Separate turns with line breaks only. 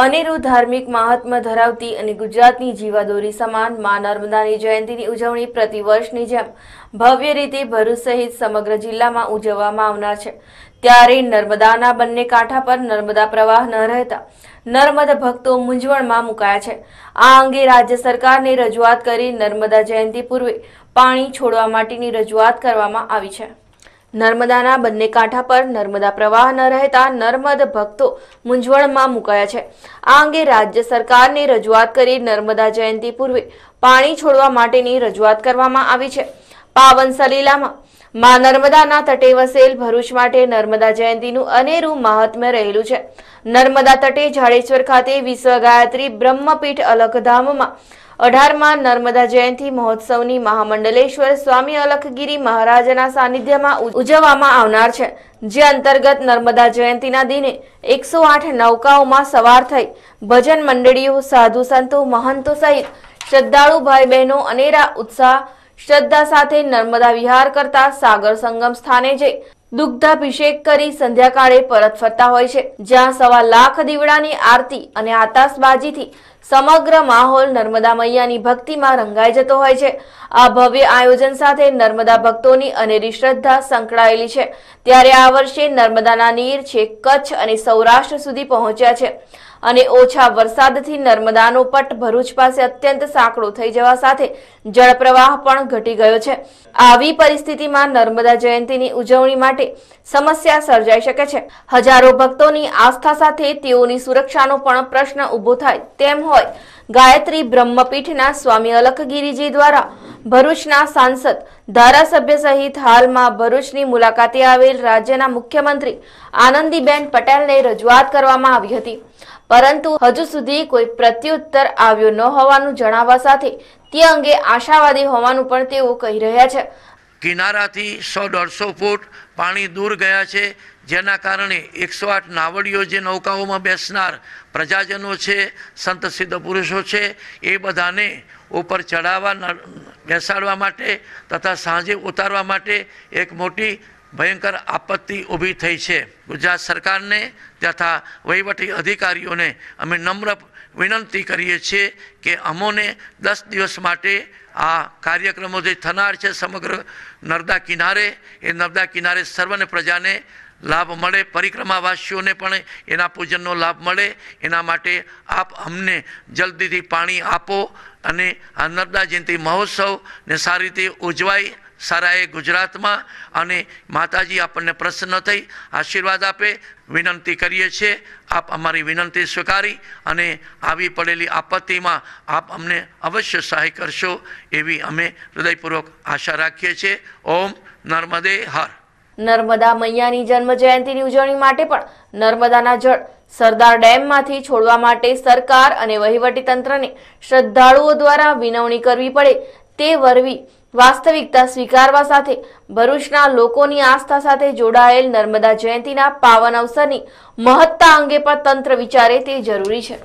અનેરુ ધાર્મિક મહાત્મ ધરાવતી અને ગુજરાતની જીવાદોરી સમાન મા નર્મદાની જયંતીની ઉજવણી પ્રતિ વર્ષની જેમ ભવ્ય રીતે ભરૂચ સહિત સમગ્ર જિલ્લામાં ઉજવવામાં આવનાર છે ત્યારે નર્મદાના બંને કાંઠા પર નર્મદા પ્રવાહ ન રહેતા નર્મદ ભક્તો મૂંઝવણમાં મુકાયા છે આ અંગે રાજ્ય સરકારને રજૂઆત કરી નર્મદા જયંતિ પૂર્વે પાણી છોડવા માટેની રજૂઆત કરવામાં આવી છે નર્મદાના બંને કાંઠા પર નર્મદા પ્રવાહ ન રહેતા નર્મદ ભક્તો મૂંઝવણમાં મુકાયા છે આ અંગે રાજ્ય સરકારને રજૂઆત કરી નર્મદા જયંતિ પૂર્વે પાણી છોડવા માટેની રજૂઆત કરવામાં આવી છે પાવન સલીલામાં માં નર્મદાના તટે વસેલ ભરૂચ માટે નર્મદા જયંતીનું અનેરું મહાત્મ્ય રહેલું છે નર્મદા તટે જાડેશ્વર ખાતે વિશ્વ ગાયત્રી બ્રહ્મપીઠ અલખધામમાં અઢારમાં નર્મદા જયંતિ મહોત્સવની મહામંડલેશ્વર સ્વામી અલખગીરી મહારાજના સાનિધ્યમાં ઉજવવામાં આવનાર છે જે અંતર્ગત નર્મદા જયંતિના દિને એકસો આઠ નૌકાઓમાં સવાર થઈ ભજન મંડળીઓ સાધુ સંતો મહંતો સહિત શ્રદ્ધાળુ ભાઈ બહેનો અનેરા ઉત્સાહ શ્રદ્ધા સાથે નર્મદા વિહાર કરતા સાગર સંગમ સ્થાને જઈ દુગ્ધાભિષેક કરી સંધ્યાકાળે પરત ફરતા હોય છે જ્યાં સવા લાખ દીવડાની આરતી અને આતાશબાજીથી સમગ્ર માહોલ નર્મદા મૈયાની ભક્તિમાં રંગાઈ જતો હોય છે આ ભવ્ય આયોજન સાથે નર્મદા ભક્તોની અનેરી શ્રદ્ધા સંકળાયેલી છે ત્યારે આ વર્ષે નર્મદાના નીર છે કચ્છ અને સૌરાષ્ટ્ર સુધી પહોંચ્યા છે અને ઓછા વરસાદથી નર્મદાનો પટ ભરૂચ પાસે અત્યંત સાંકડો થઈ જવા સાથે જળપ્રવાહ પણ ઘટી ગયો છે આવી પરિસ્થિતિમાં નર્મદા જયંતિની ઉજવણી માટે સમસ્યા સર્જાઈ શકે છે હજારો ભક્તોની આસ્થા સાથે તેઓની સુરક્ષાનો પણ પ્રશ્ન ઊભો થાય તેમ હોય ગાયત્રી બ્રહ્મપીઠના સ્વામી અલખગીરીજી દ્વારા ભરૂચના સાંસદ ધારાસભ્ય સહિત હાલમાં ભરૂચની મુલાકાતે આવેલ રાજ્યના મુખ્યમંત્રી આનંદીબેન પટેલને રજૂઆત કરવામાં આવી હતી પરંતુ હજુ સુધી કોઈ પ્રત્યુત્તર આવ્યો ન હોવાનું જણાવવા સાથે તે અંગે આશાવાદી હોવાનું પણ તેઓ કહી રહ્યા છે
કિનારાથી સો દોઢસો ફૂટ પાણી દૂર ગયા છે જેના કારણે એકસો આઠ નાવડીઓ જે નૌકાઓમાં બેસનાર પ્રજાજનો છે સંત સિદ્ધ પુરુષો છે એ બધાને ઉપર ચડાવવા બેસાડવા માટે તથા સાંજે ઉતારવા માટે એક મોટી ભયંકર આપત્તિ ઊભી થઈ છે ગુજરાત સરકારને તથા વહીવટી અધિકારીઓને અમે નમ્ર વિનંતી કરીએ છીએ કે અમોને દસ દિવસ માટે આ કાર્યક્રમો જે થનાર છે સમગ્ર નર્મદા કિનારે એ નર્મદા કિનારે સર્વને પ્રજાને લાભ મળે પરિક્રમાવાસીઓને પણ એના પૂજનનો લાભ મળે એના માટે આપ અમને જલ્દીથી પાણી આપો અને આ નર્મદા જયંતિ મહોત્સવને સારી રીતે ઉજવાય સારા એ ગુજરાતમાં અને માતાજી આપણને પ્રસન્ન થઈ આશીર્વાદ આપે વિનંતી કરીએ છીએ આપ અમારી વિનંતી સ્વીકારી અને આવી પડેલી આપત્તિમાં આપ અમને અવશ્ય સહાય કરશો એવી અમે હૃદયપૂર્વક આશા રાખીએ છીએ ઓમ નર્મદે હર
નર્મદા મૈયાની જન્મ જયંતિની ઉજવણી માટે પણ નર્મદાના જળ સરદાર ડેમમાંથી છોડવા માટે સરકાર અને વહીવટીતંત્રને શ્રદ્ધાળુઓ દ્વારા વિનવણી કરવી પડે તે વરવી વાસ્તવિકતા સ્વીકારવા સાથે ભરૂચના લોકોની આસ્થા સાથે જોડાયેલ નર્મદા જયંતિના પાવન અવસરની મહત્તા અંગે પણ તંત્ર વિચારે તે જરૂરી છે